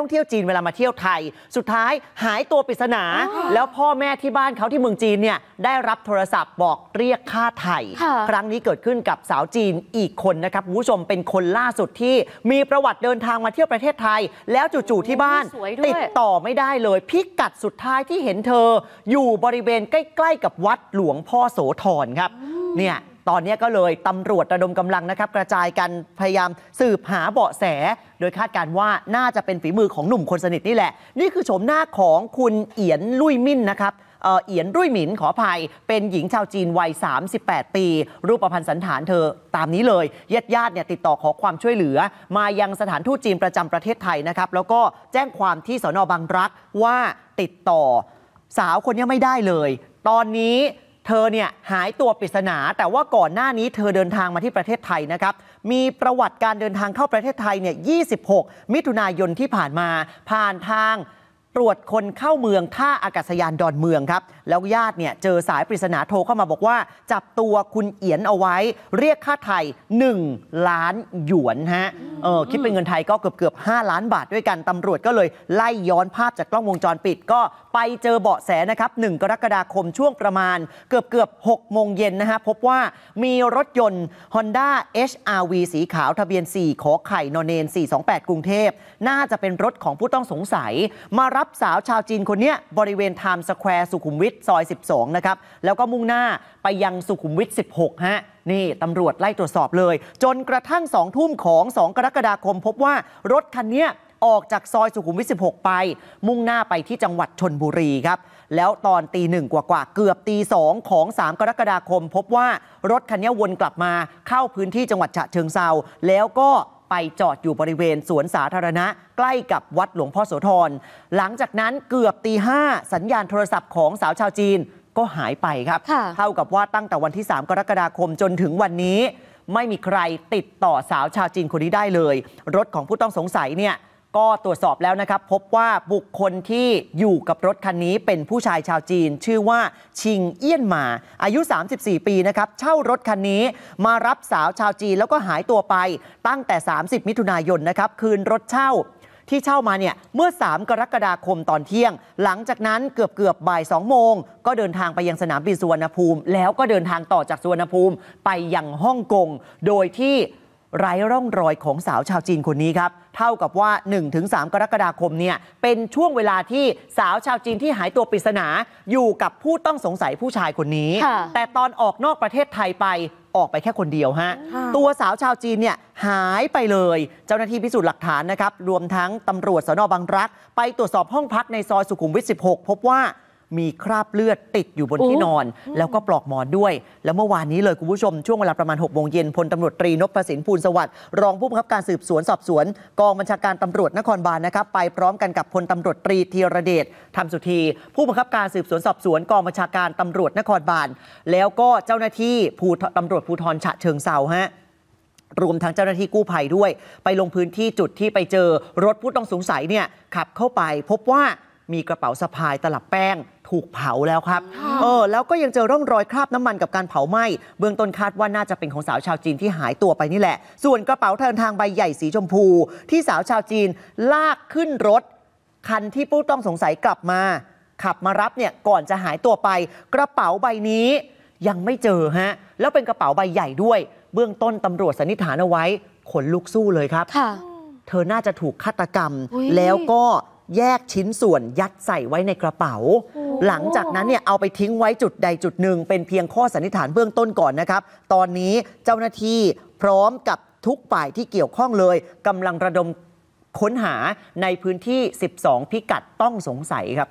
ท่องเที่ยวจีนเวลามาเที่ยวไทยสุดท้ายหายตัวปริศนาแล้วพ่อแม่ที่บ้านเขาที่เมืองจีนเนี่ยได้รับโทรศัพท์บอกเรียกค่าไถ่ครั้งนี้เกิดขึ้นกับสาวจีนอีกคนนะครับผู้ชมเป็นคนล่าสุดที่ มีประวัติเดินทางมาเที่ยวประเทศไทย แล้วจู่ๆที่บ้าน ติดต่อไม่ได้เลย พิกัดสุดท้ายที่เห็นเธออยู่บริเวณใกล้ ๆ กับวัดหลวงพ่อโสธรครับเนี่ยตอนนี้ก็เลยตำรวจระดมกำลังนะครับ กระจายกันพยายามสืบหาเบาะแส โดยคาดการว่าน่าจะเป็นฝีมือของหนุ่มคนสนิทนี่แหละ นี่คือโฉมหน้าของคุณเอียนลุยมิ่นนะครับ เอียนรุ่ยหมินขออภัย เป็นหญิงชาวจีนวัย 38ปีรูปพรรณสันฐานเธอ ตามนี้เลยญาติญาติเนี่ยติดต่อขอความช่วยเหลือ มายังสถานทูตจีนประจำประเทศไทยนะครับ แล้วก็แจ้งความที่สนบางรักว่าติดต่อ สาวคนนี้ไม่ได้เลย ตอนนี้เธอเนี่ยหายตัวปริศนาแต่ว่าก่อนหน้านี้เธอเดินทางมาที่ประเทศไทยนะครับ มีประวัติการเดินทางเข้าประเทศไทยเนี่ย26 มิถุนายนที่ผ่านมาผ่านทางตรวจคนเข้าเมืองท่าอากาศยานดอนเมืองครับ แล้วญาติเนี่ยเจอสายปริศนาโทรเข้ามาบอกว่า จับตัวคุณเอียนเอาไว้ เรียกค่าไทย 1 ล้านหยวนฮะเออคิดเป็นเงินไทยก็เกือบเกือบ 5 ล้านบาทด้วยกัน ตำรวจก็เลยไล่ย้อนภาพจากกล้องวงจรปิดก็ไปเจอเบาะแสนะครับ 1 กรกฎาคมช่วงประมาณเกือบเกือบ 6 โมงเย็นนะฮะ พบว่ามีรถยนต์ Honda HRV สีขาวทะเบียน 4 ขอไข่นอนเนน428 กรุงเทพ น่าจะเป็นรถของผู้ต้องสงสัย มารับสาวชาวจีนคนเนี้ยบริเวณไทม์สแควร์สุขุมวิทซอย 12 นะครับ แล้วก็มุ่งหน้าไปยังสุขุมวิท 16 ฮะนี่ ตำรวจไล่ตรวจสอบเลย จนกระทั่งสองทุ่มของ 2 กรกฎาคมพบว่ารถคันนี้ออกจากซอยสุขุมวิท16 ไปมุ่งหน้าไปที่จังหวัดชนบุรีครับ แล้วตอนตีหนึ่งกว่าาเกือบตีสองของ 3 กรกฎาคมพบว่ารถคันนี้วนกลับมาเข้าพื้นที่จังหวัดฉะเชิงเซาแล้วก็ไปจอดอยู่บริเวณ สวนสาธารณะ ใกล้กับวัดหลวงพ่อโสธรหลังจากนั้นเกือบตีห้าสัญญาณโทรศัพท์ของสาวชาวจีนก็หายไปครับ เท่ากับว่าตั้งแต่วันที่ 3 กรกฎาคมจนถึงวันนี้ ไม่มีใครติดต่อสาวชาวจีนคนนี้ได้เลย รถของผู้ต้องสงสัยเนี่ยก็ตรวจสอบแล้วนะครับ พบว่าบุคคลที่อยู่กับรถคันนี้เป็นผู้ชายชาวจีนชื่อว่าชิงเอี้ยนหมา อายุ 34 ปีนะครับเช่ารถคันนี้มารับสาวชาวจีนแล้วก็หายตัวไปตั้งแต่ 30 มิถุนายนนะครับคืนรถเช่าที่เช่ามาเนี่ยเมื่อ3กรกฎาคมตอนเที่ยงหลังจากนั้นเกือบเกือบบ่าย2โมงก็เดินทางไปยังสนามบินสุวรรณภูมิ แล้วก็เดินทางต่อจากสุวรรณภูมิไปยังฮ่องกงโดยที่ไร้ร่องรอยของสาวชาวจีนคนนี้ครับ เท่ากับว่า 1-3 กรกฎาคมเนี่ยเป็นช่วงเวลาที่สาวชาวจีนที่หายตัวปริศนาอยู่กับผู้ต้องสงสัยผู้ชายคนนี้ แต่ตอนออกนอกประเทศไทยไปออกไปแค่คนเดียวฮะ ตัวสาวชาวจีนเนี่ยหายไปเลย เจ้าหน้าที่พิสูจน์หลักฐานนะครับ รวมทั้งตำรวจสนบางรัก ไปตรวจสอบห้องพักในซอยสุขุมวิท 16 พบว่ามีคราบเลือดติดอยู่บนที่นอน แล้วก็ปลอกหมอนด้วย แล้วเมื่อวานนี้เลยคุณผู้ชมช่วงเวลาประมาณ6กโมงเย็นพลตำรวจตรีนพสินภูลสวัสดิ์รองผู้บังคับการสืบสวนสอบสวน กองบัญชาการตำรวจนครบาลนะครับไปพร้อมกันกับพลตำรวจตรีธีรเดชธรรมสุธีผู้บังคับการสืบสวนสอบสวนกองบัญชาการตำรวจนครบาลแล้วก็เจ้าหน้าที่ภูตำรวจภูธรฉะเชิงเซาฮะรวมทั้งเจ้าหน้าที่กู้ภัยด้วย ไปลงพื้นที่จุดที่ไปเจอรถผู้ต้องสงสัยเนี่ยขับเข้าไปพบว่ามีกระเป๋าสะพายตลับแป้งถูกเผาแล้วครับ เออ แล้วก็ยังเจอร่องรอยคราบน้ำมันกับการเผาไหม้ เบื้องต้นคาดว่าน่าจะเป็นของสาวชาวจีนที่หายตัวไปนี่แหละ ส่วนกระเป๋าเดินทางใบใหญ่สีชมพูที่สาวชาวจีนลากขึ้นรถ คันที่ผู้ต้องสงสัยกลับมา ขับมารับเนี่ย ก่อนจะหายตัวไป กระเป๋าใบนี้ยังไม่เจอฮะ แล้วเป็นกระเป๋าใบใหญ่ด้วย เบื้องต้นตำรวจสันนิษฐานเอาไว้ขนลุกสู้เลยครับ เธอน่าจะถูกฆาตกรรมแล้วก็แยกชิ้นส่วนยัดใส่ไว้ในกระเป๋าหลังจากนั้นเนี่ยเอาไปทิ้งไว้จุดใดจุดหนึ่ง เป็นเพียงข้อสันนิษฐานเบื้องต้นก่อนนะครับ ตอนนี้เจ้าหน้าที่พร้อมกับทุกฝ่ายที่เกี่ยวข้องเลยกำลังระดมค้นหาในพื้นที่ 12 พิกัดต้องสงสัยครับ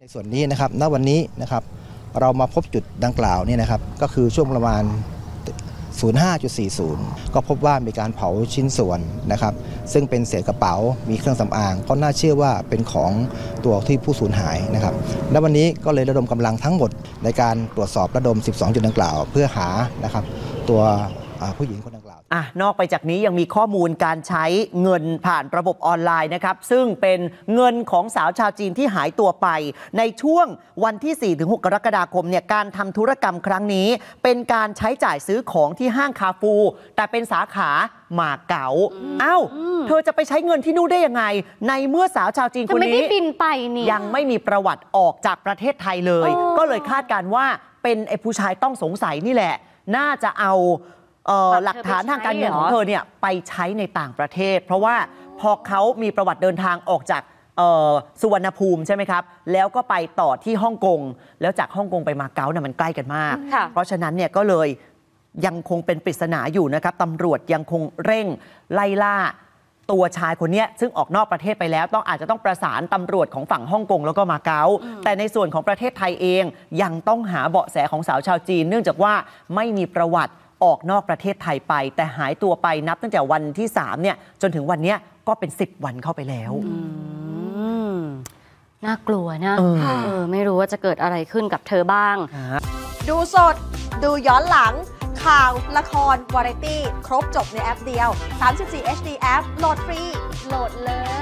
ในส่วนนี้นะครับณวันนี้นะครับ เรามาพบจุดดังกล่าวเนี่ยนะครับก็คือช่วงประมาณ05.40 ก็พบว่ามีการเผาชิ้นส่วนนะครับซึ่งเป็นเศษกระเป๋ามีเครื่องสำอางก็น่าเชื่อว่าเป็นของตัวที่ผู้สูญหายนะครับและวันนี้ก็เลยระดมกำลังทั้งหมดในการตรวจสอบระดม 12จุดดังกล่าวเพื่อหานะครับตัวผู้หญิงคนดังกล่าวอ่ะนอกไปจากนี้ยังมีข้อมูลการใช้เงินผ่านระบบออนไลน์นะครับ ซึ่งเป็นเงินของสาวชาวจีนที่หายตัวไป ในช่วงวันที่ 4-6 กรกฎาคมเนี่ยการทำธุรกรรมครั้งนี้เป็นการใช้จ่ายซื้อของที่ห้างคาฟู แต่เป็นสาขาหมาเก๋าเอ้า เธอจะไปใช้เงินที่นู่นได้ยังไง ในเมื่อสาวชาวจีนคนนี้ไม่ได้บินไปนี่ยังไม่มีประวัติออกจากประเทศไทยเลย ก็เลยคาดการว่าเป็นไอ้ผู้ชายต้องสงสัยนี่แหละน่าจะเอาหลักฐานทางการเงินของเธอเนี่ยไปใช้ในต่างประเทศ เพราะว่าพอเขามีประวัติเดินทางออกจากสุวรรณภูมิ ใช่ไหมครับ แล้วก็ไปต่อที่ฮ่องกงแล้วจากฮ่องกงไปมาเก๊าเนี่ยมันใกล้กันมาก เพราะฉะนั้นเนี่ยก็เลยยังคงเป็นปริศนาอยู่นะครับตำรวจยังคงเร่งไล่ล่า ตัวชายคนนี้ซึ่งออกนอกประเทศไปแล้วต้องอาจจะต้องประสานตำรวจของฝั่งฮ่องกงแล้วก็มาเก๊าแต่ในส่วนของประเทศไทยเองยังต้องหาเบาะแสของสาวชาวจีน เนื่องจากว่าไม่มีประวัติออกนอกประเทศไทยไปแต่หายตัวไปนับตั้งแต่วันที่ 3 เนี่ยจนถึงวันนี้ก็เป็น 10 วันเข้าไปแล้ว น่ากลัวนะออไม่รู้ว่าจะเกิดอะไรขึ้นกับเธอบ้าง ดูสด ดูย้อนหลัง ข่าวละคร วาไรตี้ ครบจบในแอปเดียว 34 HD แอปโหลดฟรีโหลดเลย